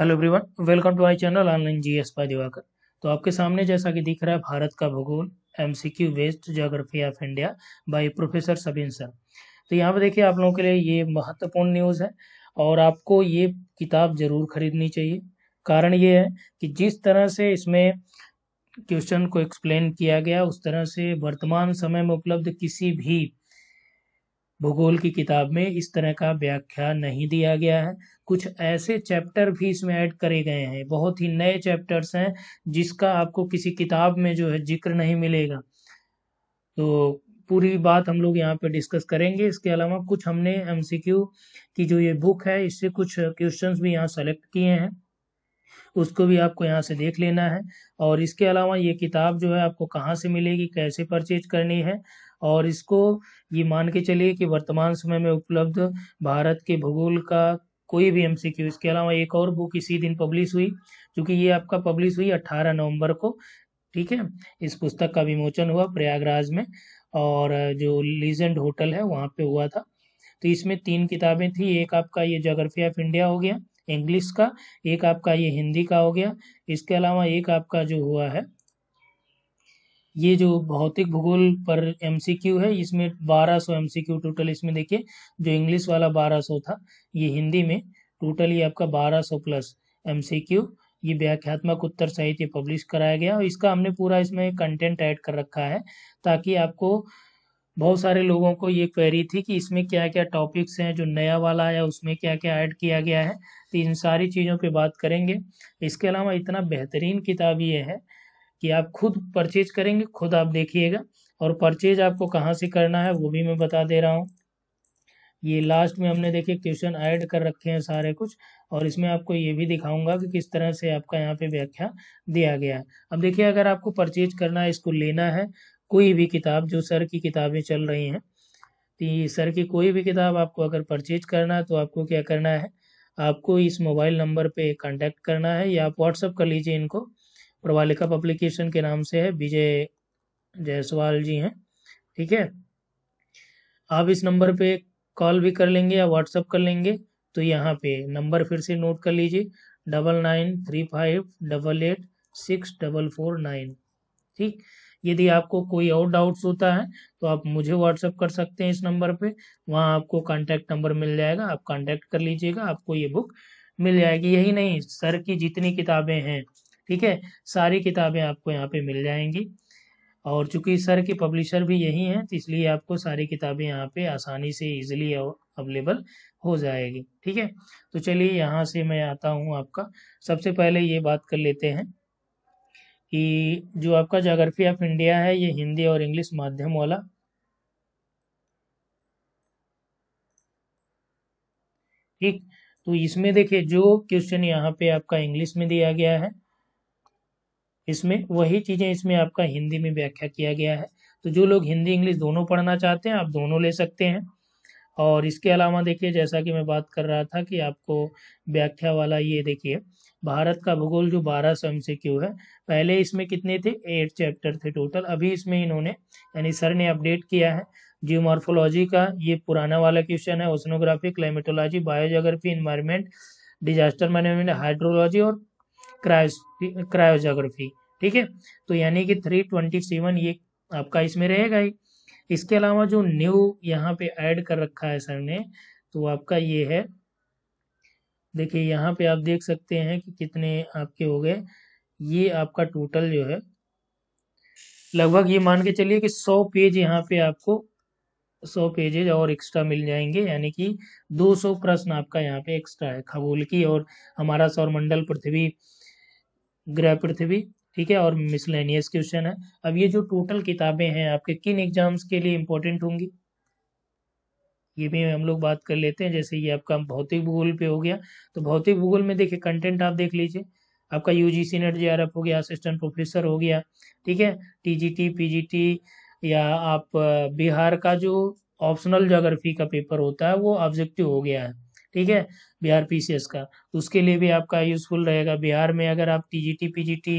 hello everyone welcome to my channel online GS Pai Divakar तो आपके सामने जैसा कि दिख रहा है भारत का भूगोल MCQ west geography of India by professor Sabin sir तो यहाँ पे देखिए आप लोगों के लिए ये महत्वपूर्ण न्यूज़ है और आपको ये किताब ज़रूर खरीदनी चाहिए कारण ये है कि जिस तरह से इसमें क्वेश्चन को एक्सप्लेन किया गया उस तरह से वर्तमान समय में उपलब्ध किसी भी भूगोल की किताब में इस तरह का व्याख्या नहीं दिया गया है कुछ ऐसे चैप्टर भी इसमें ऐड करे गए हैं बहुत ही नए चैप्टर्स हैं जिसका आपको किसी किताब में जो है जिक्र नहीं मिलेगा तो पूरी बात हम लोग यहाँ पे डिस्कस करेंगे इसके अलावा कुछ हमने एम की जो ये बुक है इससे कुछ क्वेश्चन भी यहाँ सेलेक्ट किए हैं उसको भी आपको यहाँ से देख लेना है और इसके अलावा ये किताब जो है आपको कहाँ से मिलेगी कैसे परचेज करनी है और इसको ये मान के चलिए कि वर्तमान समय में उपलब्ध भारत के भूगोल का कोई भी एम इसके अलावा एक और बुक इसी दिन पब्लिश हुई क्योंकि ये आपका पब्लिश हुई 18 नवंबर को ठीक है इस पुस्तक का विमोचन हुआ प्रयागराज में और जो लीजेंड होटल है वहाँ पे हुआ था तो इसमें तीन किताबें थी एक आपका ये जोग्राफी ऑफ इंडिया हो गया इंग्लिश का एक आपका ये हिंदी का हो गया इसके अलावा एक आपका जो हुआ है ये जो भौतिक भूगोल पर एमसीक्यू है इसमें 1200 एमसीक्यू टोटल इसमें देखिए जो इंग्लिश वाला 1200 था ये हिंदी में टोटल ये आपका 1200 प्लस एमसीक्यू ये व्याख्यात्मक उत्तर सहित ये पब्लिश कराया गया और इसका हमने पूरा इसमें कंटेंट ऐड कर रखा है ताकि आपको बहुत सारे लोगों को ये क्वेरी थी कि इसमें क्या क्या टॉपिक्स हैं जो नया वाला आया उसमें क्या क्या ऐड किया गया है तो इन सारी चीज़ों पे बात करेंगे इसके अलावा इतना बेहतरीन किताब ये है कि आप खुद परचेज करेंगे खुद आप देखिएगा और परचेज आपको कहाँ से करना है वो भी मैं बता दे रहा हूँ ये लास्ट में हमने देखिए क्वेश्चन ऐड कर रखे हैं सारे कुछ और इसमें आपको ये भी दिखाऊंगा कि किस तरह से आपका यहाँ पे व्याख्या दिया गया है अब देखिए अगर आपको परचेज करना है इसको लेना है कोई भी किताब जो सर की किताबें चल रही हैं तो सर की कोई भी किताब आपको अगर परचेज करना है तो आपको क्या करना है आपको इस मोबाइल नंबर पर कॉन्टैक्ट करना है या आप व्हाट्सअप कर लीजिए इनको प्रवालिका पब्लिकेशन के नाम से है विजय जायसवाल जी हैं ठीक है आप इस नंबर पे कॉल भी कर लेंगे या व्हाट्सअप कर लेंगे तो यहाँ पे नंबर फिर से नोट कर लीजिए double nine three five double eight six double four nine ठीक यदि आपको कोई और डाउट्स होता है तो आप मुझे व्हाट्सअप कर सकते हैं इस नंबर पे वहाँ आपको कांटेक्ट नंबर मिल जाएगा आप कांटेक्ट कर लीजिएगा आपको ये बुक मिल जाएगी यही नहीं सर की जितनी किताबें हैं ठीक है सारी किताबें आपको यहाँ पे मिल जाएंगी और चूंकि सर के पब्लिशर भी यही हैं तो इसलिए आपको सारी किताबें यहाँ पे आसानी से इजीली अवेलेबल हो जाएगी ठीक है तो चलिए यहाँ से मैं आता हूँ आपका सबसे पहले ये बात कर लेते हैं कि जो आपका जोग्राफी ऑफ इंडिया है ये हिंदी और इंग्लिश माध्यम वाला ठीक तो इसमें देखिए जो क्वेश्चन यहाँ पे आपका इंग्लिश में दिया गया है इसमें वही चीज़ें इसमें आपका हिंदी में व्याख्या किया गया है तो जो लोग हिंदी इंग्लिश दोनों पढ़ना चाहते हैं आप दोनों ले सकते हैं और इसके अलावा देखिए जैसा कि मैं बात कर रहा था कि आपको व्याख्या वाला ये देखिए भारत का भूगोल जो बारह सौ क्यों है पहले इसमें कितने थे एट चैप्टर थे टोटल अभी इसमें इन्होंने यानी सर ने अपडेट किया है जियोमार्फोलॉजी का ये पुराना वाला क्वेश्चन है oceanography climatology biogeography environment disaster management hydrology और क्रायोजोग्राफी ठीक है तो यानी कि थ्री ट्वेंटी सेवन ये आपका इसमें रहेगा ही इसके अलावा जो न्यू यहाँ पे ऐड कर रखा है सर ने तो आपका ये है देखिए यहाँ पे आप देख सकते हैं कि कितने आपके हो गए ये आपका टोटल जो है लगभग ये मान के चलिए कि सौ पेज यहाँ पे आपको सौ पेजेज और एक्स्ट्रा मिल जाएंगे यानी कि दो सौ प्रश्न आपका यहाँ पे एक्स्ट्रा है खगोल की और हमारा सौरमंडल पृथ्वी ग्रह पृथ्वी ठीक है और मिसलेनियस क्वेश्चन है अब ये जो टोटल किताबें हैं आपके किन एग्जाम्स के लिए इम्पोर्टेंट होंगी ये भी हम लोग बात कर लेते हैं जैसे ये आपका भौतिक भूगोल पे हो गया तो भौतिक भूगोल में देखिए कंटेंट आप देख लीजिए आपका यू जी सी नेट हो गया असिस्टेंट प्रोफेसर हो गया ठीक है T G T P G T या आप बिहार का जो ऑप्शनल जोग्राफी का पेपर होता है वो ऑब्जेक्टिव हो गया है ठीक है बिहार पीसीएस का उसके लिए भी आपका यूजफुल रहेगा बिहार में अगर आप टीजीटी पीजीटी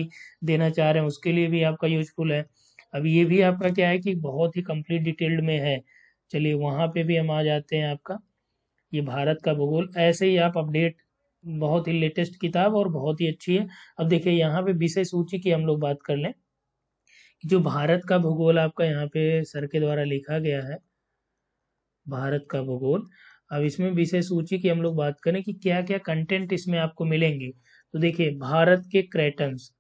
देना चाह रहे हैं उसके लिए भी आपका यूजफुल है अब ये भी आपका क्या है कि बहुत ही कंप्लीट डिटेल्ड में है चलिए वहाँ पे भी हम आ जाते हैं आपका ये भारत का भूगोल ऐसे ही आप अपडेट बहुत ही लेटेस्ट किताब और बहुत ही अच्छी है अब देखिए यहाँ पे विषय सूची की हम लोग बात कर लें जो भारत का भूगोल आपका यहाँ पे सर के द्वारा लिखा गया है भारत का भूगोल अब इसमें विषय सूची की हम लोग बात करें कि क्या क्या कंटेंट इसमें आपको मिलेंगे तो देखिए भारत के क्रेटन्स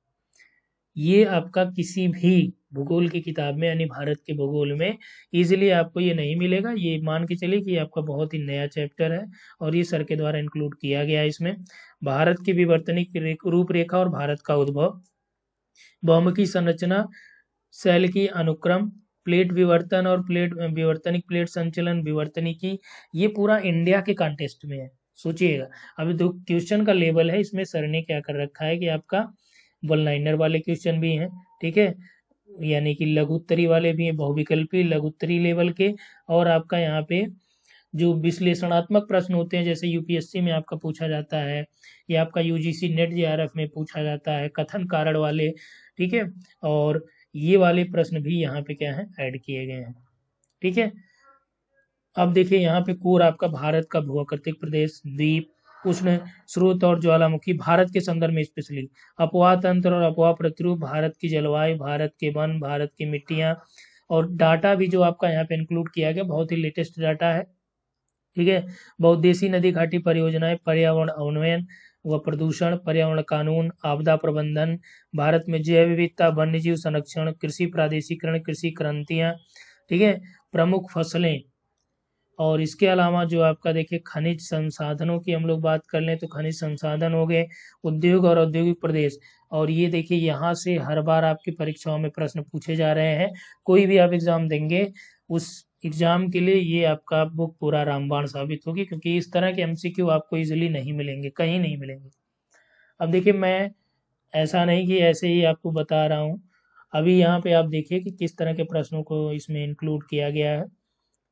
ये आपका किसी भी भूगोल की किताब में यानी भारत के भूगोल में इजीली आपको ये नहीं मिलेगा ये मान के चलिए कि आपका बहुत ही नया चैप्टर है और ये सर के द्वारा इंक्लूड किया गया है इसमें भारत की विवर्तनिक रूपरेखा और भारत का उद्भव बहुमुखी संरचना शैल की अनुक्रम प्लेट विवर्तन और प्लेट विवर्तनिक प्लेट संचलन विवर्तनिकी ये पूरा इंडिया के कॉन्टेस्ट में है सोचिएगा अभी तो क्वेश्चन का लेवल है इसमें सर ने क्या कर रखा है कि आपका वन लाइनर वाले क्वेश्चन भी हैं ठीक है यानी कि लघुत्तरी वाले भी हैं बहुविकल्पी लघुत्तरी लेवल के और आपका यहाँ पे जो विश्लेषणात्मक प्रश्न होते हैं जैसे यूपीएससी में आपका पूछा जाता है या आपका यूजीसी नेट जेआरएफ में पूछा जाता है कथन कारण वाले ठीक है और ये वाले प्रश्न भी यहाँ पे क्या है ऐड किए गए हैं ठीक है अब देखिए यहाँ पे कोर आपका भारत का भूकर्तिक प्रदेश द्वीप उष्ण स्रोत और ज्वालामुखी भारत के संदर्भ में स्पेशली अपवाह तंत्र और अपवाह प्रतिरूप भारत की जलवायु भारत के वन भारत की मिट्टियां और डाटा भी जो आपका यहाँ पे इंक्लूड किया गया बहुत ही लेटेस्ट डाटा है ठीक है देशी नदी घाटी परियोजनाएं पर्यावरण अवनयन व प्रदूषण पर्यावरण कानून आपदा प्रबंधन भारत में जैव विविधता वन्य जीव संरक्षण कृषि प्रादेशिकरण कृषि क्रांतियाँ ठीक है प्रमुख फसलें और इसके अलावा जो आपका देखिए खनिज संसाधनों की हम लोग बात कर लें तो खनिज संसाधन हो गए उद्योग और औद्योगिक प्रदेश और ये देखिए यहाँ से हर बार आपकी परीक्षाओं में प्रश्न पूछे जा रहे हैं कोई भी आप एग्ज़ाम देंगे उस एग्जाम के लिए ये आपका बुक पूरा रामबाण साबित होगी क्योंकि इस तरह के एमसीक्यू आपको इजीली नहीं मिलेंगे कहीं नहीं मिलेंगे अब देखिए मैं ऐसा नहीं कि ऐसे ही आपको बता रहा हूँ अभी यहाँ पे आप देखिए कि किस तरह के प्रश्नों को इसमें इंक्लूड किया गया है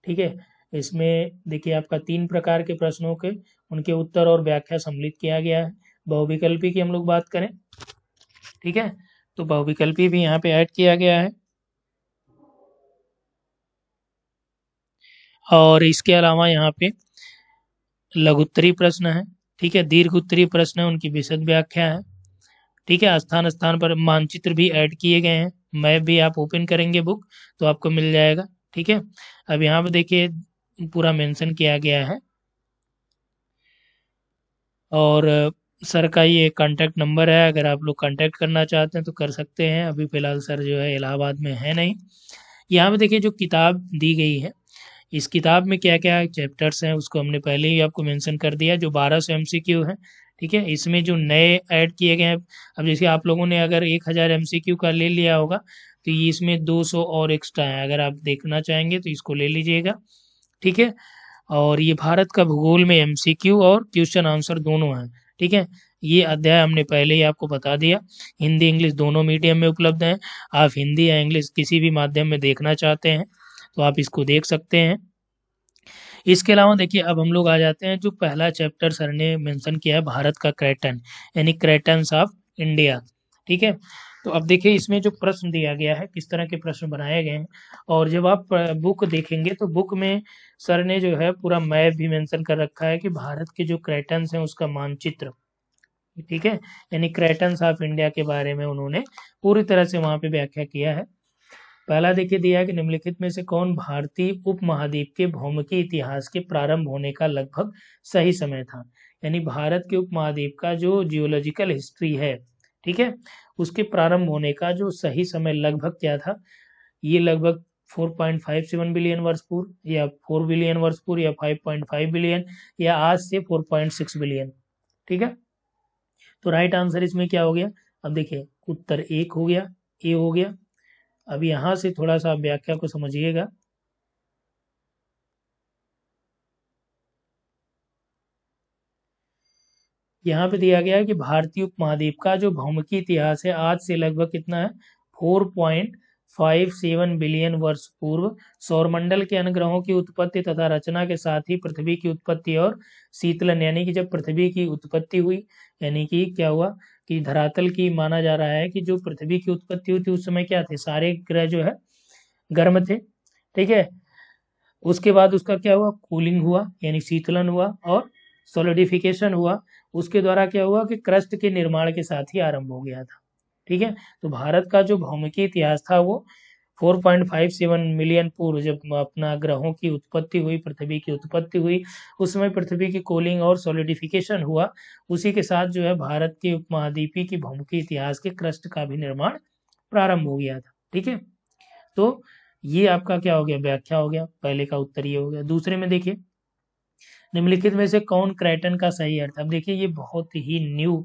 ठीक है इसमें देखिए आपका तीन प्रकार के प्रश्नों के उनके उत्तर और व्याख्या सम्मिलित किया गया है बहुविकल्पी की हम लोग बात करें ठीक है तो बहुविकल्पी भी यहाँ पे ऐड किया गया है और इसके अलावा यहाँ पे लघुत्तरी प्रश्न है ठीक है दीर्घ उत्तरी प्रश्न है उनकी विशद व्याख्या है ठीक है स्थान स्थान पर मानचित्र भी ऐड किए गए हैं मैप भी आप ओपन करेंगे बुक तो आपको मिल जाएगा ठीक है अब यहाँ पे देखिए पूरा मेंशन किया गया है और सर का ये कांटेक्ट नंबर है अगर आप लोग कांटेक्ट करना चाहते हैं तो कर सकते हैं अभी फ़िलहाल सर जो है इलाहाबाद में है नहीं यहाँ पे देखिए जो किताब दी गई है इस किताब में क्या क्या चैप्टर्स हैं उसको हमने पहले ही आपको मेंशन कर दिया जो 1200 सौ एम सी क्यू है ठीक है इसमें जो नए ऐड किए गए हैं अब जैसे आप लोगों ने अगर 1000 हज़ार एम सी क्यू का ले लिया होगा तो ये इसमें 200 और एक्स्ट्रा है अगर आप देखना चाहेंगे तो इसको ले लीजिएगा ठीक है और ये भारत का भूगोल में एम और क्वेश्चन आंसर दोनों हैं ठीक है ये अध्याय हमने पहले ही आपको बता दिया हिंदी इंग्लिश दोनों मीडियम में उपलब्ध हैं आप हिंदी या इंग्लिश किसी भी माध्यम में देखना चाहते हैं तो आप इसको देख सकते हैं इसके अलावा देखिए अब हम लोग आ जाते हैं जो पहला चैप्टर सर ने मेंशन किया है भारत का क्रेटन यानी क्रैटन ऑफ इंडिया ठीक है तो अब देखिए इसमें जो प्रश्न दिया गया है किस तरह के प्रश्न बनाए गए हैं और जब आप बुक देखेंगे तो बुक में सर ने जो है पूरा मैप भी मेंशन कर रखा है कि भारत के जो क्रेटन्स हैं उसका मानचित्र ठीक है यानी क्रेटन्स ऑफ इंडिया के बारे में उन्होंने पूरी तरह से वहां पे व्याख्या किया है पहला देखिए दिया है कि निम्नलिखित में से कौन भारतीय उपमहाद्वीप के भौमकी इतिहास के प्रारंभ होने का लगभग सही समय था यानी भारत के उपमहाद्वीप का जो जियोलॉजिकल हिस्ट्री है ठीक है उसके प्रारंभ होने का जो सही समय लगभग क्या था ये लगभग 4.57 बिलियन वर्ष पूर्व या 4 बिलियन वर्ष पूर्व या 5.5 बिलियन या आज से 4.6 बिलियन ठीक है तो राइट आंसर इसमें क्या हो गया अब देखिए उत्तर एक हो गया ए हो गया अब यहां से थोड़ा सा व्याख्या को समझिएगा यहाँ पे दिया गया है कि भारतीय उपमहाद्वीप का जो भौमिक इतिहास है आज से लगभग कितना है four point five seven billion वर्ष पूर्व सौरमंडल के अन्य ग्रहों की उत्पत्ति तथा रचना के साथ ही पृथ्वी की उत्पत्ति और शीतलन यानी कि जब पृथ्वी की उत्पत्ति हुई यानी कि क्या हुआ कि धरातल की माना जा रहा है कि जो पृथ्वी की उत्पत्ति हुई थी उस समय क्या थे सारे ग्रह जो है गर्म थे ठीक है उसके बाद उसका क्या हुआ कूलिंग हुआ यानी शीतलन हुआ और सोलिडिफिकेशन हुआ उसके द्वारा क्या हुआ कि क्रस्ट के निर्माण के साथ ही आरंभ हो गया था ठीक है तो भारत का जो भौमिकी इतिहास था वो 4.57 मिलियन पूर्व जब अपना ग्रहों की उत्पत्ति हुई पृथ्वी की उत्पत्ति हुई उस समय पृथ्वी की कोलिंग और सोलिडिफिकेशन हुआ उसी के साथ जो है भारत के उपमहाद्वीपी की भौमुखी इतिहास के क्रस्ट का भी निर्माण प्रारंभ हो गया था ठीक है तो ये आपका क्या हो गया व्याख्या हो गया पहले का उत्तर ये हो गया दूसरे में देखिए निम्नलिखित में से कौन क्रैटन का सही अर्थ अब देखिए ये बहुत ही न्यू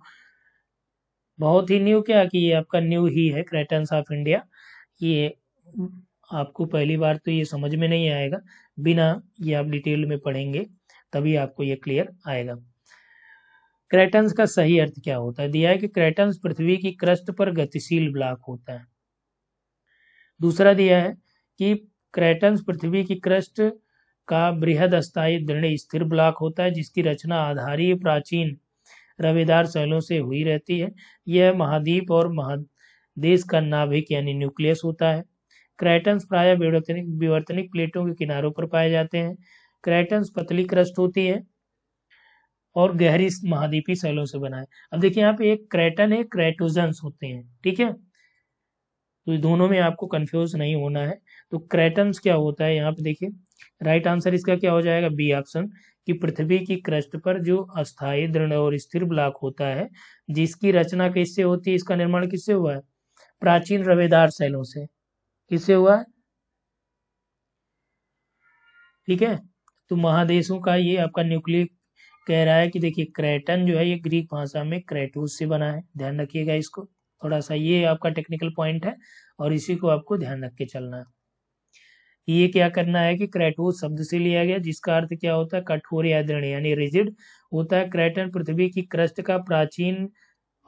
बहुत ही न्यू क्या कि ये आपका न्यू ही है क्रेटन्स ऑफ इंडिया ये आपको पहली बार तो ये समझ में नहीं आएगा बिना ये आप डिटेल में पढ़ेंगे तभी आपको ये क्लियर आएगा क्रेटन्स का सही अर्थ क्या होता है दिया है कि क्रेटन्स पृथ्वी की क्रस्ट पर गतिशील ब्लॉक होता है दूसरा दिया है कि क्रेटन्स पृथ्वी की क्रस्ट का बृहद अस्थायी दृढ़ स्थिर ब्लॉक होता है जिसकी रचना आधारित प्राचीन रवेदार सैलों से हुई रहती है यह महाद्वीप और महादेश का नाभिक यानी न्यूक्लियस होता है क्रैटन्स प्राय विवर्तनिक विवर्तनिक प्लेटों के किनारों पर पाए जाते हैं क्रैटन्स पतली क्रस्ट होती है और गहरी महाद्वीपी सैलों से बना है अब देखिए यहाँ पे एक क्रैटन है क्रैटोजन्स होते हैं ठीक है तो दोनों में आपको कंफ्यूज नहीं होना है तो क्रेटन्स क्या होता है यहाँ पे देखिए राइट आंसर इसका क्या हो जाएगा बी ऑप्शन कि पृथ्वी की क्रस्ट पर जो अस्थायी दृढ़ और स्थिर ब्लॉक होता है जिसकी रचना किससे होती है इसका निर्माण किससे हुआ है प्राचीन रवेदार शैलों से किससे हुआ ठीक है तो महादेशों का ये आपका न्यूक्लियर कह रहा है कि देखिए क्रेटन जो है ये ग्रीक भाषा में क्रेटूस से बना है ध्यान रखिएगा इसको थोड़ा सा ये आपका टेक्निकल पॉइंट है और इसी को आपको ध्यान रख के चलना है ये क्या करना है कि क्रैटो शब्द से लिया गया जिसका अर्थ क्या होता है कठोर या दृढ़ यानी रिजिड होता है क्रैटन पृथ्वी की क्रस्ट का प्राचीन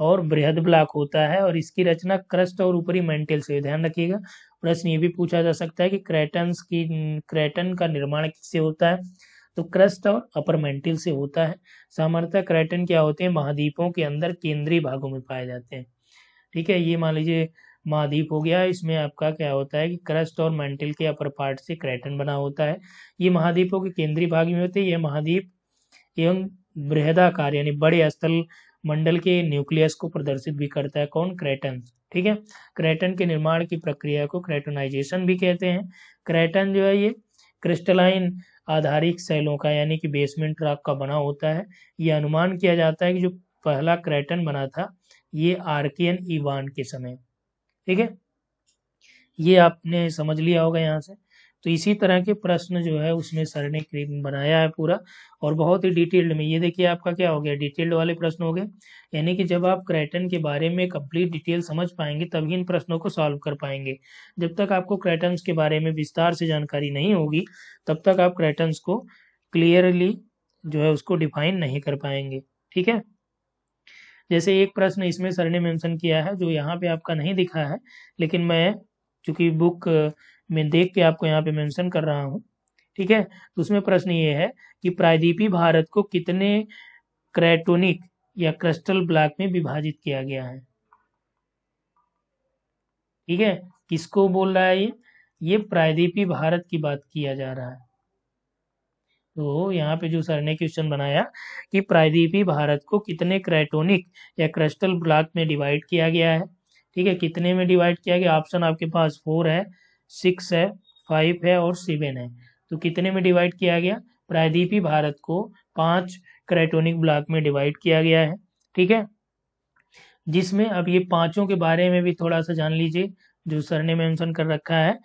और बृहद ब्लॉक होता है और इसकी रचना क्रस्ट और ऊपरी मेंटल से ध्यान रखिएगा प्रश्न ये भी पूछा जा सकता है कि क्रैटन की क्रैटन का निर्माण किससे होता है तो क्रस्ट और अपर मेंटल से होता है सामर्थ्य क्रैटन क्या होते हैं महाद्वीपों के अंदर केंद्रीय भागों में पाए जाते हैं ठीक है ये मान लीजिए महाद्वीप हो गया इसमें आपका क्या होता है कि क्रस्ट और मेंटल के अपर पार्ट से क्रैटन बना होता है ये महाद्वीपों के केंद्रीय भाग में होते हैं ये महाद्वीप एवं बृहदाकार यानी बड़े स्थल मंडल के न्यूक्लियस को प्रदर्शित भी करता है कौन क्रैटन ठीक है क्रैटन के निर्माण की प्रक्रिया को क्रैटनाइजेशन भी कहते हैं क्रैटन जो है ये क्रिस्टलाइन आधारित सेलों का यानी कि बेसमेंट रॉक का बना होता है ये अनुमान किया जाता है कि जो पहला क्रैटन बना था ये आर्कियन ईवान e के समय ठीक है ये आपने समझ लिया होगा यहाँ से तो इसी तरह के प्रश्न जो है उसमें सर ने बनाया है पूरा और बहुत ही डिटेल्ड में ये देखिए आपका क्या हो गया डिटेल्ड वाले प्रश्न हो गए यानी कि जब आप क्रैटन के बारे में कंप्लीट डिटेल समझ पाएंगे तभी इन प्रश्नों को सॉल्व कर पाएंगे जब तक आपको क्रैटन्स के बारे में विस्तार से जानकारी नहीं होगी तब तक आप क्रैटन्स को क्लियरली जो है उसको डिफाइन नहीं कर पाएंगे ठीक है जैसे एक प्रश्न इसमें सर ने मेंशन किया है जो यहाँ पे आपका नहीं दिखा है लेकिन मैं चूंकि बुक में देख के आपको यहाँ पे मेंशन कर रहा हूँ ठीक है तो उसमें प्रश्न ये है कि प्रायद्वीपी भारत को कितने क्रैटोनिक या क्रिस्टल ब्लॉक में विभाजित किया गया है ठीक है किसको बोल रहा है ये ये प्रायद्वीपी भारत की बात किया जा रहा है तो यहाँ पे जो सर ने क्वेश्चन बनाया कि प्रायद्वीपी भारत को कितने क्रैटोनिक या क्रस्टल ब्लॉक में डिवाइड किया गया है ठीक है कितने में डिवाइड किया गया ऑप्शन आपके पास फोर है सिक्स है फाइव है और सेवन है तो कितने में डिवाइड किया गया प्रायद्वीपी भारत को पांच क्रैटोनिक ब्लॉक में डिवाइड किया गया है ठीक है जिसमें अब ये पांचों के बारे में भी थोड़ा सा जान लीजिए जो सर ने मेंशन कर रखा है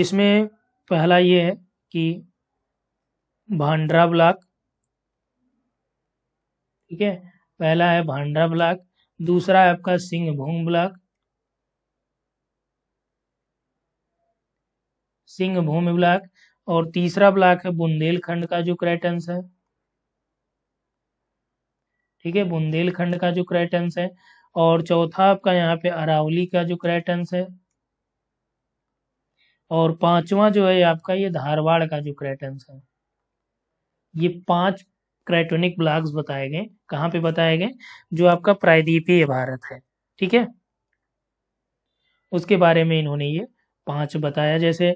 जिसमें पहला ये है कि भांड्रा ब्लॉक ठीक है पहला है भांड्रा ब्लॉक दूसरा है आपका सिंहभूम ब्लॉक सिंहभूम ब्लॉक और तीसरा ब्लॉक है बुंदेलखंड का जो क्रैटन्स है ठीक है बुंदेलखंड का जो क्रैटन्स है और चौथा आपका यहाँ पे अरावली का जो क्रैटन्स है और पांचवा जो है आपका ये धारवाड़ का जो क्रैटन्स है ये पांच क्राइटोनिक ब्लॉक्स बताए गए कहाँ पे बताए गए जो आपका प्रायद्वीपीय भारत है ठीक है उसके बारे में इन्होंने ये पांच बताया जैसे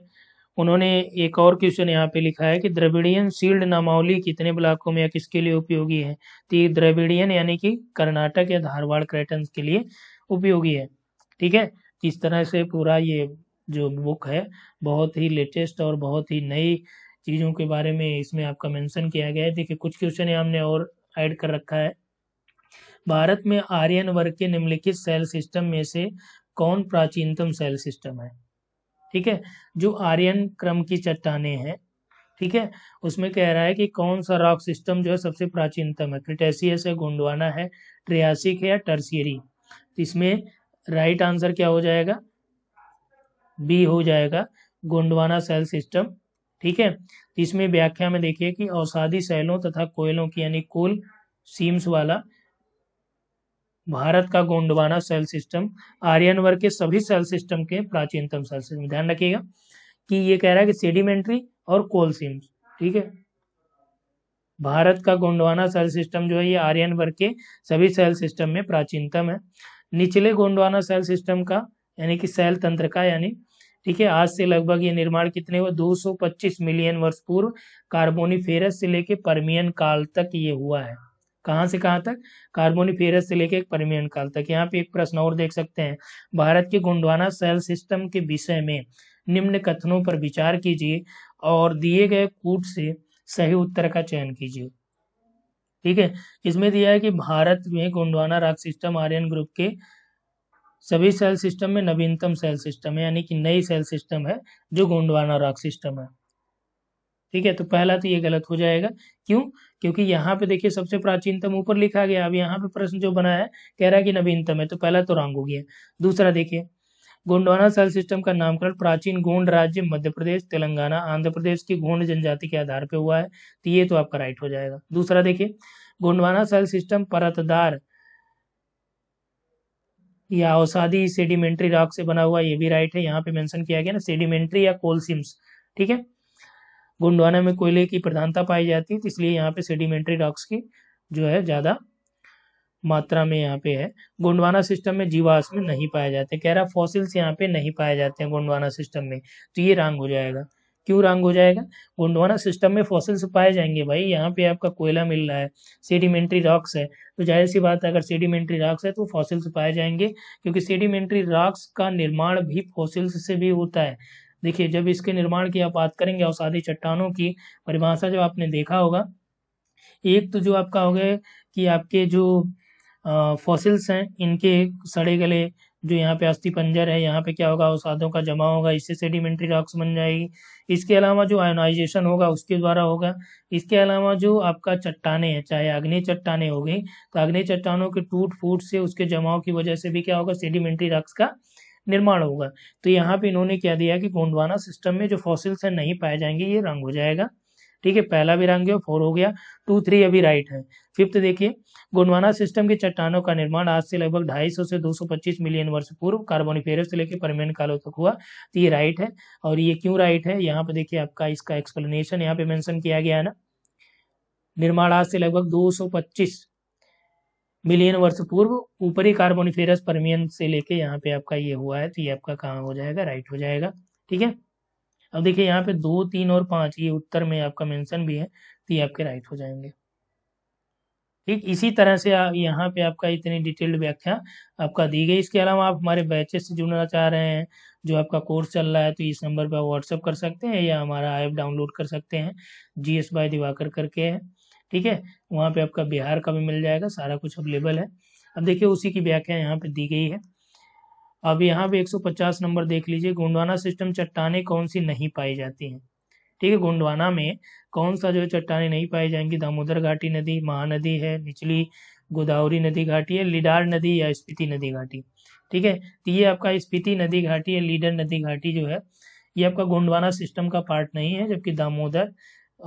उन्होंने एक और क्वेश्चन यहाँ पे लिखा है कि द्रविडियन सील्ड नामावली कितने ब्लॉकों में या किसके लिए उपयोगी है तो ये द्रविडियन यानी कि कर्नाटक या धारवाड़ क्रेटन के लिए उपयोगी है ठीक है इस तरह से पूरा ये जो बुक है बहुत ही लेटेस्ट और बहुत ही नई चीज़ों के बारे में इसमें आपका मेंशन किया गया है देखिए कुछ क्वेश्चन है हमने और ऐड कर रखा है भारत में आर्यन वर्ग के निम्नलिखित सेल सिस्टम में से कौन प्राचीनतम सेल सिस्टम है ठीक है जो आर्यन क्रम की चट्टाने हैं ठीक है उसमें कह रहा है कि कौन सा रॉक सिस्टम जो है सबसे प्राचीनतम है क्रिटेसियस है गोंडवाना है ट्रियासिक है या टर्सियरी इसमें राइट आंसर क्या हो जाएगा बी हो जाएगा गोंडवाना सेल सिस्टम ठीक है तो इसमें व्याख्या में देखिए कि औषाधि शैलों तथा कोयलों की यानी कोल सीम्स वाला भारत का गोंडवाना सेल सिस्टम आर्यन वर्ग के सभी सेल सिस्टम के प्राचीनतम सेल सिस्टम ध्यान रखिएगा कि ये कह रहा है कि सेडिमेंट्री और कोल सीम्स ठीक है भारत का गोंडवाना सेल सिस्टम जो है ये आर्यन वर्ग के सभी सेल सिस्टम में प्राचीनतम है निचले गोंडवाना सेल सिस्टम का यानी कि सेल तंत्र का यानी ठीक है आज से लगभग ये निर्माण कितने हुए 225 मिलियन वर्ष पूर्व कार्बोनिफेरस से लेके परमियन काल तक ये हुआ है कहाँ से कहाँ तक कार्बोनिफेरस से लेके परमियन काल तक यहाँ पे एक प्रश्न और देख सकते हैं भारत के गुंडवाना सेल सिस्टम के विषय में निम्न कथनों पर विचार कीजिए और दिए गए कूट से सही उत्तर का चयन कीजिए ठीक है इसमें दिया है कि भारत में गोंडवाना राग सिस्टम आर्यन ग्रुप के सभी सेल सिस्टम में नवीनतम सेल सिस्टम है यानी कि नई सेल सिस्टम है जो गोंडवाना रॉक सिस्टम है ठीक है तो पहला तो ये गलत हो जाएगा क्यों क्योंकि यहाँ पे देखिए सबसे प्राचीनतम ऊपर लिखा गया अब यहाँ पे प्रश्न जो बना है कह रहा है कि नवीनतम है तो पहला तो रंग हो गया दूसरा देखिए गोंडवाना सेल सिस्टम का नामकरण प्राचीन गोंड राज्य मध्य प्रदेश तेलंगाना आंध्र प्रदेश की गोंड जनजाति के आधार पर हुआ है तो ये तो आपका राइट हो जाएगा दूसरा देखिए गोंडवाना सेल सिस्टम परतदार या औसादी सेडिमेंट्री रॉक से बना हुआ ये भी राइट है यहाँ पे मेंशन किया गया ना सेडिमेंट्री या सिम्स ठीक है गोंडवाना में कोयले की प्रधानता पाई जाती है तो इसलिए यहाँ पे सेडिमेंट्री रॉक्स की जो है ज़्यादा मात्रा में यहाँ पे है गोंडवाना सिस्टम में जीवाश्म नहीं पाए जाते कह रहा फॉसिल्स यहाँ पे नहीं पाए जाते हैं गोंडवाना सिस्टम में तो ये रंग हो जाएगा क्यों रॉन्ग हो जाएगा गोंडवाना सिस्टम में फॉसिल्स पाए जाएंगे भाई यहाँ पे आपका कोयला मिल रहा है सेडिमेंट्री रॉक्स है तो जाहिर सी बात है अगर सेडिमेंट्री रॉक्स है तो फॉसिल्स पाए जाएंगे क्योंकि सेडिमेंट्री रॉक्स का निर्माण भी फॉसिल्स से भी होता है देखिए जब इसके निर्माण की आप बात करेंगे अवसादी चट्टानों की परिभाषा जो आपने देखा होगा एक तो जो आपका हो गया कि आपके जो फॉसिल्स हैं इनके सड़े गले जो यहाँ पे अस्थि पंजर है यहाँ पे क्या होगा औसादों का जमा होगा इससे सेडिमेंट्री रॉक्स बन जाएगी इसके अलावा जो आयोनाइजेशन होगा उसके द्वारा होगा इसके अलावा जो आपका चट्टाने हैं चाहे अग्नि चट्टाने हो गई तो अग्नि चट्टानों के टूट फूट से उसके जमाव की वजह से भी क्या होगा सेडिमेंट्री रॉक्स का निर्माण होगा तो यहाँ पे इन्होंने क्या दिया कि गोंडवाना सिस्टम में जो फॉसिल्स हैं नहीं पाए जाएंगे ये रंग हो जाएगा ठीक है पहला भी रंग फोर हो गया टू थ्री अभी राइट है फिफ्थ देखिए गोंडवाना सिस्टम के चट्टानों का निर्माण आज से लगभग 250 से 225 मिलियन वर्ष पूर्व कार्बोनिफेरस से लेकर परमेन कालो तक हुआ तो ये राइट है और ये क्यों राइट है यहाँ पे देखिए आपका इसका एक्सप्लेनेशन यहाँ पे मैंशन किया गया है ना निर्माण आज से लगभग दो मिलियन वर्ष पूर्व ऊपरी कार्बोनिफेरस परमियन से लेके यहाँ पे आपका ये हुआ है तो ये आपका कहाँ हो जाएगा राइट हो जाएगा ठीक है अब देखिए यहाँ पे दो तीन और पांच ये उत्तर में आपका मेंशन भी है तो ये आपके राइट हो जाएंगे ठीक इसी तरह से यहाँ पे आपका इतनी डिटेल्ड व्याख्या आपका दी गई इसके अलावा आप हमारे बैचेस से जुड़ना चाह रहे हैं जो आपका कोर्स चल रहा है तो इस नंबर पर व्हाट्सअप कर सकते हैं या हमारा ऐप डाउनलोड कर सकते हैं जी एस बाय दिवाकर करके है ठीक है वहाँ पे आपका बिहार का भी मिल जाएगा सारा कुछ अवेलेबल है अब देखिए उसी की व्याख्या यहाँ पे दी गई है अब यहाँ पे 150 नंबर देख लीजिए गोंडवाना सिस्टम चट्टाने कौन सी नहीं पाई जाती हैं ठीक है गोंडवाना में कौन सा जो है चट्टाने नहीं पाई जाएंगी दामोदर घाटी नदी महानदी है निचली गोदावरी नदी घाटी है लिडार नदी या स्पीति नदी घाटी ठीक है तो ये आपका स्पीति नदी घाटी या लीडर नदी घाटी जो है ये आपका गोंडवाना सिस्टम का पार्ट नहीं है जबकि दामोदर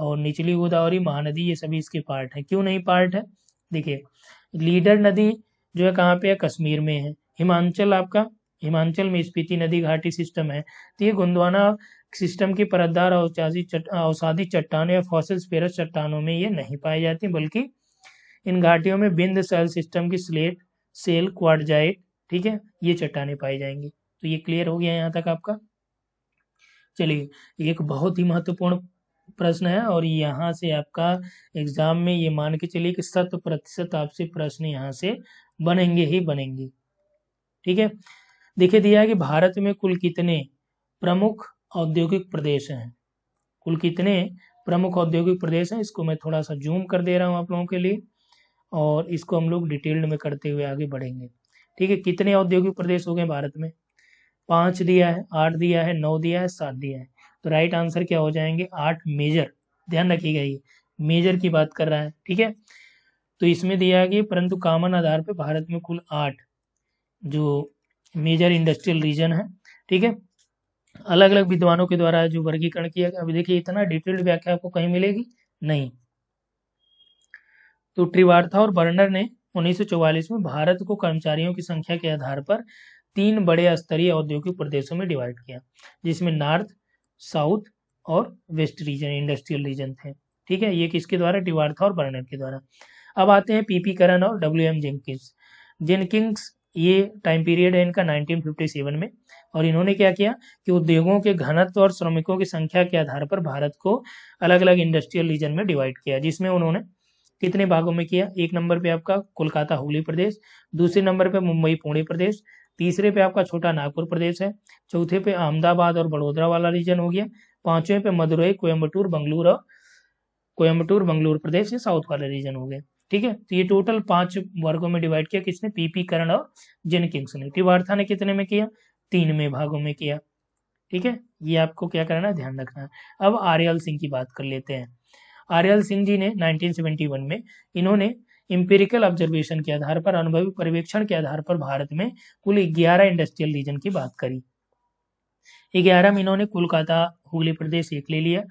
और निचली गोदावरी महानदी ये सभी इसके पार्ट है क्यों नहीं पार्ट है देखिए लीडर नदी जो है कहाँ पे है कश्मीर में है हिमाचल आपका हिमाचल में स्पीति नदी घाटी सिस्टम है तो ये गोंडवाना सिस्टम की परतदार अवसादी चट, चट्टानों या फॉसिल पेरस चट्टानों में ये नहीं पाई जाती बल्कि इन घाटियों में बिंद सेल सिस्टम की स्लेट सेल क्वाडजाइट ठीक है ये चट्टाने पाई जाएंगी तो ये क्लियर हो गया यहाँ तक आपका चलिए एक बहुत ही महत्वपूर्ण प्रश्न है और यहाँ से आपका एग्जाम में ये मान के चलिए कि शत प्रतिशत आपसे प्रश्न यहाँ से बनेंगे ही बनेंगे ठीक है देखिए दिया है कि भारत में कुल कितने प्रमुख औद्योगिक प्रदेश हैं कुल कितने प्रमुख औद्योगिक प्रदेश हैं इसको मैं थोड़ा सा जूम कर दे रहा हूँ आप लोगों के लिए और इसको हम लोग डिटेल्ड में करते हुए आगे बढ़ेंगे ठीक है कितने औद्योगिक प्रदेश हो गए भारत में पाँच दिया है आठ दिया है नौ दिया है सात दिया है तो राइट आंसर क्या हो जाएंगे आठ मेजर ध्यान रखिएगा ये मेजर की बात कर रहा है ठीक है तो इसमें दिया है कि परंतु कामन आधार पर भारत में कुल आठ जो मेजर इंडस्ट्रियल रीजन है ठीक है अलग अलग विद्वानों के द्वारा जो वर्गीकरण किया गया अभी देखिए इतना डिटेल्ड व्याख्या आपको कहीं मिलेगी नहीं तो ट्रिवार्था और बर्नर ने 1944 में भारत को कर्मचारियों की संख्या के आधार पर तीन बड़े स्तरीय औद्योगिक प्रदेशों में डिवाइड किया जिसमें नॉर्थ साउथ और वेस्ट रीजन इंडस्ट्रियल रीजन थे ठीक है ये किसके द्वारा डिवार्था और बर्नर के द्वारा अब आते हैं पीपी और डब्ल्यू एम जिनकिंग्स जिनकिंग्स ये टाइम पीरियड है इनका 1957 में और इन्होंने क्या किया कि उद्योगों के घनत्व और श्रमिकों की संख्या के आधार पर भारत को अलग अलग इंडस्ट्रियल रीजन में डिवाइड किया जिसमें उन्होंने कितने भागों में किया एक नंबर पे आपका कोलकाता हुगली प्रदेश दूसरे नंबर पे मुंबई पुणे प्रदेश तीसरे पे आपका छोटा नागपुर प्रदेश है चौथे पे अहमदाबाद और बड़ोदरा वाला रीजन हो गया पांचवें पे मदुरई कोयम्बटूर बंगलुरु और कोयम्बटूर बंगलुरु प्रदेश ये साउथ वाले रीजन हो गए ठीक है तो ये टोटल पांच वर्गों में डिवाइड किया किसने पीपी करण और जेनकिंग्स ने तिवार्था ने कितने में किया तीन में भागों में किया ठीक है ये आपको क्या करना है ध्यान रखना है अब आर्यल सिंह की बात कर लेते हैं आर्यल सिंह जी ने 1971 में इन्होंने इम्पेरिकल ऑब्जर्वेशन के आधार पर अनुभवी पर्यवेक्षण के आधार पर भारत में कुल ग्यारह इंडस्ट्रियल रीजन की बात करी ग्यारह में इन्होंने कोलकाता हुगली प्रदेश एक ले लिया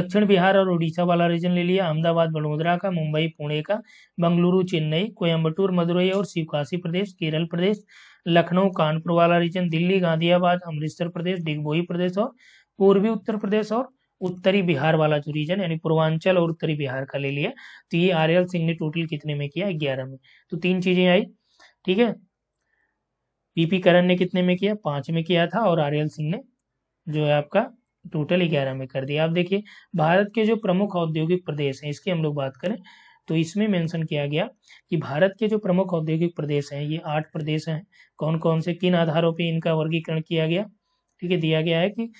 दक्षिण बिहार और उड़ीसा वाला रीजन ले लिया अहमदाबाद वडोदरा का मुंबई पुणे का बंगलुरु चेन्नई कोयम्बटूर मदुरई और शिवकाशी प्रदेश केरल प्रदेश लखनऊ कानपुर वाला रीजन दिल्ली गांधियाबाद अमृतसर प्रदेश डिगबोई प्रदेश और पूर्वी उत्तर प्रदेश और उत्तरी बिहार वाला जो रीजन यानी पूर्वांचल और उत्तरी बिहार का ले लिया तो ये आर्यल सिंह ने टोटल कितने में किया ग्यारह में तो तीन चीजें आई ठीक है पीपी करण ने कितने में किया पांच में किया था और आर्यल सिंह ने जो है आपका टोटल ग्यारह में कर दिया आप देखिए भारत के जो प्रमुख औद्योगिक प्रदेश हैं इसकी हम लोग बात करें तो इसमें मेंशन किया गया कि भारत के जो प्रमुख औद्योगिक प्रदेश हैं ये आठ प्रदेश हैं कौन कौन से किन आधारों पे इनका वर्गीकरण किया गया ठीक है दिया गया है कि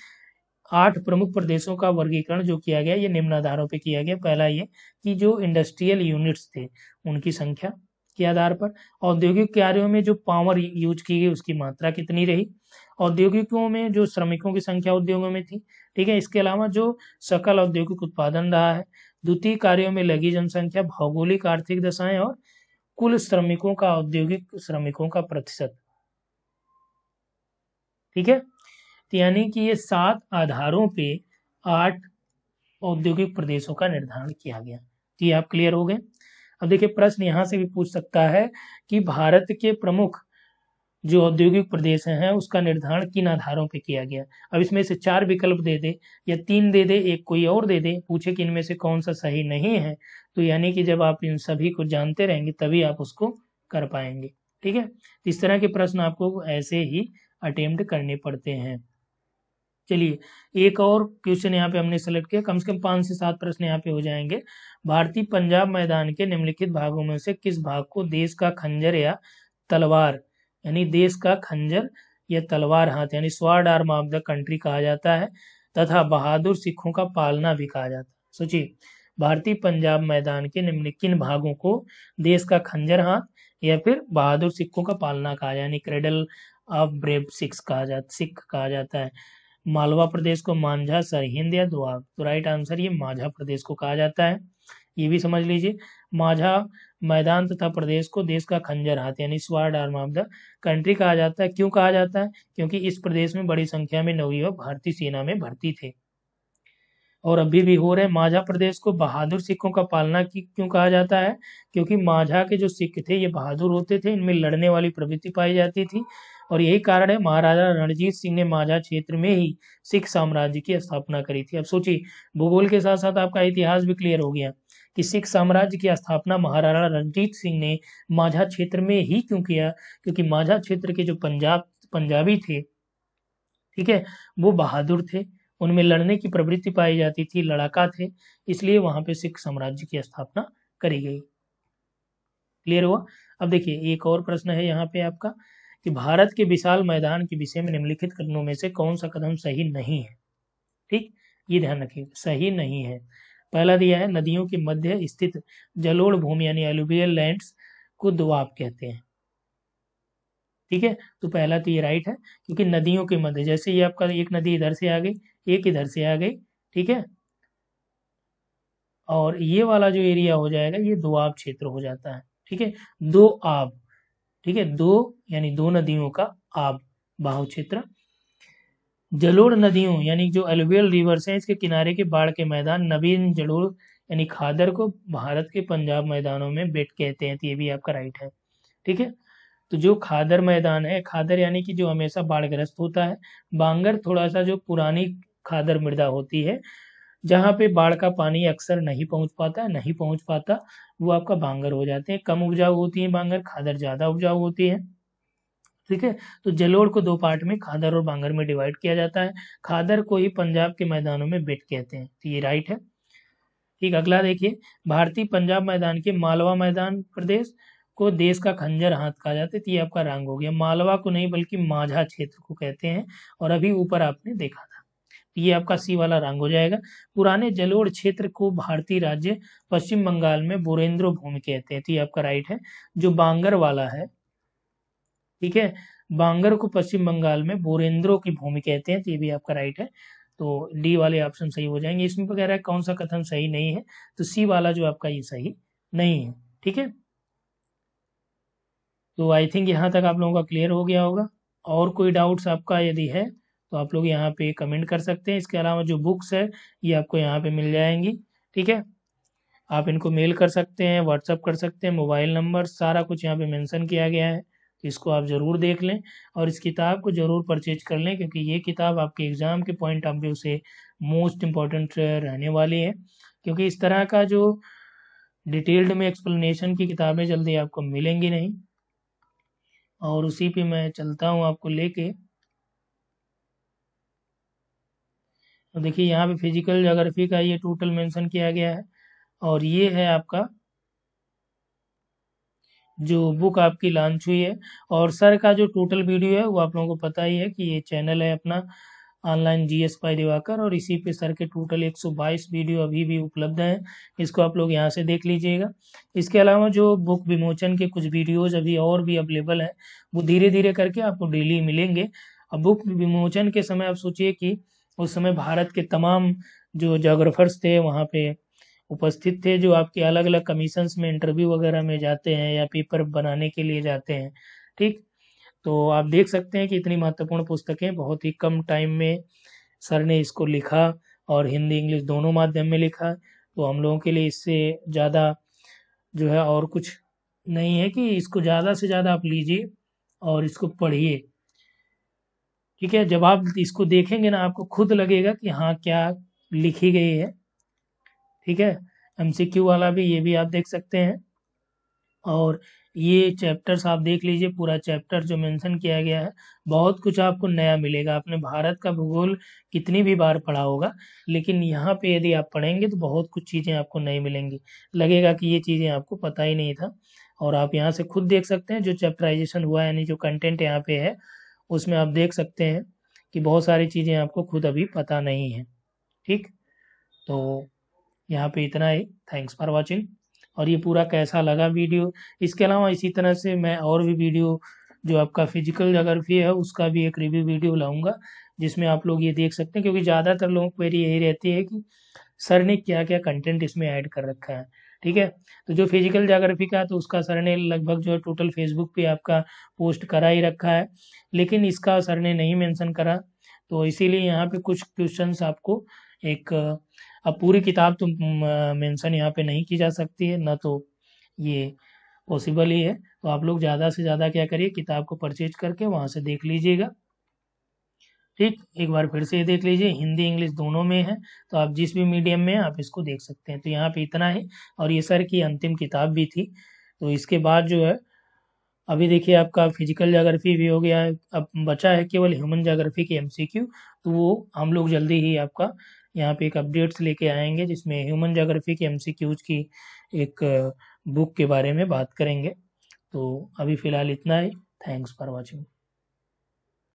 आठ प्रमुख प्रदेशों का वर्गीकरण जो किया गया ये निम्न आधारों पे किया गया पहला ये कि जो इंडस्ट्रियल यूनिट्स थे उनकी संख्या के आधार पर औद्योगिक कार्यों में जो पावर यूज की गई उसकी मात्रा कितनी रही औद्योगिकों में जो श्रमिकों की संख्या उद्योगों में थी ठीक है इसके अलावा जो सकल औद्योगिक उत्पादन रहा है द्वितीय कार्यों में लगी जनसंख्या भौगोलिक आर्थिक दशाएं और कुल श्रमिकों का औद्योगिक श्रमिकों का प्रतिशत ठीक है तो यानी कि ये सात आधारों पे आठ औद्योगिक प्रदेशों का निर्धारण किया गया तो ये आप क्लियर हो गए अब देखिए प्रश्न यहाँ से भी पूछ सकता है कि भारत के प्रमुख जो औद्योगिक प्रदेश हैं उसका निर्धारण किन आधारों पर किया गया अब इसमें से चार विकल्प दे दे या तीन दे दे एक कोई और दे दे पूछे कि इनमें से कौन सा सही नहीं है तो यानी कि जब आप इन सभी को जानते रहेंगे तभी आप उसको कर पाएंगे ठीक है इस तरह के प्रश्न आपको ऐसे ही अटेम्प्ट करने पड़ते हैं चलिए एक और क्वेश्चन यहाँ पे हमने सेलेक्ट किया कम से कम पाँच से सात प्रश्न यहाँ पे हो जाएंगे भारतीय पंजाब मैदान के निम्नलिखित भागों में से किस भाग को देश का खंजर या तलवार यानी देश का खंजर या तलवार हाथ यानी sword arm of the country कहा जाता है तथा बहादुर सिखों का पालना भी कहा जाता है सोचिए भारतीय पंजाब मैदान के निम्न किन भागों को देश का खंजर हाथ या फिर बहादुर सिखों का पालना कहा यानी क्रेडल ऑफ ब्रेव सिक्स कहा जाता सिख कहा जाता है मालवा प्रदेश को मांझा सरहिंद या दुआब तो राइट आंसर ये मांझा प्रदेश को कहा जाता है ये भी समझ लीजिए माझा मैदान तथा प्रदेश को देश का खंजर हाथ यानी sword arm of the country कहा जाता है क्यों कहा जाता है क्योंकि इस प्रदेश में बड़ी संख्या में नवयुवक भारतीय सेना में भर्ती थे और अभी भी हो रहे हैं माझा प्रदेश को बहादुर सिखों का पालना की क्यों कहा जाता है क्योंकि माझा के जो सिख थे ये बहादुर होते थे इनमें लड़ने वाली प्रवृत्ति पाई जाती थी और यही कारण है महाराजा रणजीत सिंह ने माझा क्षेत्र में ही सिख साम्राज्य की स्थापना करी थी अब सोचिए भूगोल के साथ साथ आपका इतिहास भी क्लियर हो गया कि सिख साम्राज्य की स्थापना महाराणा रणजीत सिंह ने माझा क्षेत्र में ही क्यों किया क्योंकि माझा क्षेत्र के जो पंजाब पंजाबी थे ठीक है वो बहादुर थे उनमें लड़ने की प्रवृत्ति पाई जाती थी लड़ाका थे इसलिए वहां पे सिख साम्राज्य की स्थापना करी गई क्लियर हुआ अब देखिए एक और प्रश्न है यहाँ पे आपका कि भारत के विशाल मैदान के विषय में निम्नलिखित कदमों में से कौन सा कदम सही नहीं है ठीक ये ध्यान रखिए सही नहीं है पहला दिया है नदियों के मध्य स्थित जलोड़ भूमि यानी एलुबियल लैंड को दुआब कहते हैं ठीक है तो पहला तो ये राइट है क्योंकि नदियों के मध्य जैसे ये आपका एक नदी इधर से आ गई एक इधर से आ गई ठीक है और ये वाला जो एरिया हो जाएगा ये दो आब क्षेत्र हो जाता है ठीक है दो आब ठीक है दो यानी दो नदियों का आब बाहु क्षेत्र जलोड़ नदियों यानी जो एलुवियल रिवर्स हैं इसके किनारे के बाढ़ के मैदान नवीन जलोड़ यानी खादर को भारत के पंजाब मैदानों में बेट कहते हैं तो ये भी आपका राइट है ठीक है तो जो खादर मैदान है खादर यानी कि जो हमेशा बाढ़ग्रस्त होता है बांगर थोड़ा सा जो पुरानी खादर मृदा होती है जहाँ पे बाढ़ का पानी अक्सर नहीं पहुँच पाता है नहीं पहुँच पाता वो आपका बांगर हो जाते हैं कम उपजाऊ होती है बांगर खादर ज़्यादा उपजाऊ होती है ठीक है तो जलोड़ को दो पार्ट में खादर और बांगर में डिवाइड किया जाता है खादर को ही पंजाब के मैदानों में बेट कहते हैं तो ये राइट है ठीक अगला देखिए भारतीय पंजाब मैदान के मालवा मैदान प्रदेश को देश का खंजर हाथ कहा जाता है तो ये आपका रंग हो गया मालवा को नहीं बल्कि माझा क्षेत्र को कहते हैं और अभी ऊपर आपने देखा था ये आपका सी वाला रंग हो जाएगा पुराने जलोढ़ क्षेत्र को भारतीय राज्य पश्चिम बंगाल में बोरेंद्रो भूमि कहते हैं तो ये आपका राइट है जो बांगर वाला है ठीक है बांगर को पश्चिम बंगाल में बोरेंद्रो की भूमि कहते हैं तो ये भी आपका राइट है तो डी वाले ऑप्शन सही हो जाएंगे इसमें कह रहा है कौन सा कथन सही नहीं है तो सी वाला जो आपका ये सही नहीं है ठीक है तो आई थिंक यहां तक आप लोगों का क्लियर हो गया होगा और कोई डाउट्स आपका यदि है तो आप लोग यहाँ पे कमेंट कर सकते हैं इसके अलावा जो बुक्स है ये आपको यहाँ पे मिल जाएंगी ठीक है आप इनको मेल कर सकते हैं व्हाट्सअप कर सकते हैं मोबाइल नंबर सारा कुछ यहाँ पे मेंशन किया गया है तो इसको आप ज़रूर देख लें और इस किताब को ज़रूर परचेज कर लें क्योंकि ये किताब आपके एग्ज़ाम के पॉइंट ऑफ व्यू से मोस्ट इम्पॉर्टेंट रहने वाली है क्योंकि इस तरह का जो डिटेल्ड में एक्सप्लेनेशन की किताबें जल्दी आपको मिलेंगी नहीं और उसी पे मैं चलता हूँ आपको लेके तो देखिए यहाँ पे फिजिकल जोग्राफी का ये टोटल मेंशन किया गया है और ये है आपका जो बुक आपकी लॉन्च हुई है और सर का जो टोटल वीडियो है वो आप लोगों को पता ही है कि ये चैनल है अपना online G S Pai Divakar और इसी पे सर के टोटल 122 वीडियो अभी भी उपलब्ध हैं इसको आप लोग यहाँ से देख लीजिएगा इसके अलावा जो बुक विमोचन के कुछ वीडियोज अभी और भी अवेलेबल हैं वो धीरे धीरे करके आपको डेली मिलेंगे अब बुक विमोचन के समय आप सोचिए कि उस समय भारत के तमाम जो जोग्राफर्स थे वहाँ पे उपस्थित थे जो आपके अलग अलग कमीशंस में इंटरव्यू वगैरह में जाते हैं या पेपर बनाने के लिए जाते हैं ठीक तो आप देख सकते हैं कि इतनी महत्वपूर्ण पुस्तकें बहुत ही कम टाइम में सर ने इसको लिखा और हिंदी इंग्लिश दोनों माध्यम में लिखा तो हम लोगों के लिए इससे ज़्यादा जो है और कुछ नहीं है कि इसको ज़्यादा से ज़्यादा आप लीजिए और इसको पढ़िए ठीक है जब आप इसको देखेंगे ना आपको खुद लगेगा कि हाँ क्या लिखी गई है ठीक है एमसीक्यू वाला भी ये भी आप देख सकते हैं और ये चैप्टर्स आप देख लीजिए पूरा चैप्टर जो मेंशन किया गया है बहुत कुछ आपको नया मिलेगा आपने भारत का भूगोल कितनी भी बार पढ़ा होगा लेकिन यहाँ पे यदि आप पढ़ेंगे तो बहुत कुछ चीज़ें आपको नई मिलेंगी लगेगा कि ये चीज़ें आपको पता ही नहीं था और आप यहाँ से खुद देख सकते हैं जो चैप्टराइजेशन हुआ यानी जो कंटेंट यहाँ पे है उसमें आप देख सकते हैं कि बहुत सारी चीज़ें आपको खुद अभी पता नहीं है ठीक तो यहाँ पे इतना ही थैंक्स फॉर वाचिंग और ये पूरा कैसा लगा वीडियो इसके अलावा इसी तरह से मैं और भी वीडियो जो आपका फिजिकल जोग्राफी है उसका भी एक रिव्यू वीडियो लाऊंगा जिसमें आप लोग ये देख सकते हैं क्योंकि ज़्यादातर लोगों को मेरी यही रहती है कि सर ने क्या क्या कंटेंट इसमें ऐड कर रखा है ठीक है तो जो फिजिकल जोग्राफी का तो उसका सर ने लगभग जो है टोटल फेसबुक पे आपका पोस्ट करा ही रखा है लेकिन इसका सर ने नहीं मेंशन करा तो इसीलिए यहाँ पे कुछ क्वेश्चन आपको एक अब पूरी किताब तो मेंशन यहाँ पे नहीं की जा सकती है ना तो ये पॉसिबल ही है तो आप लोग ज़्यादा से ज़्यादा क्या करिए किताब को परचेज करके वहाँ से देख लीजिएगा ठीक एक बार फिर से देख लीजिए हिंदी इंग्लिश दोनों में है तो आप जिस भी मीडियम में आप इसको देख सकते हैं तो यहाँ पे इतना है और ये सर की अंतिम किताब भी थी तो इसके बाद जो है अभी देखिए आपका फिजिकल जोग्राफी भी हो गया है अब बचा है केवल ह्यूमन जोग्राफी के एम तो वो हम लोग जल्दी ही आपका यहाँ पे एक अपडेट्स लेके आएंगे जिसमें ह्यूमन जोग्राफी के एम की एक बुक के बारे में बात करेंगे तो अभी फ़िलहाल इतना ही थैंक्स फॉर वॉचिंग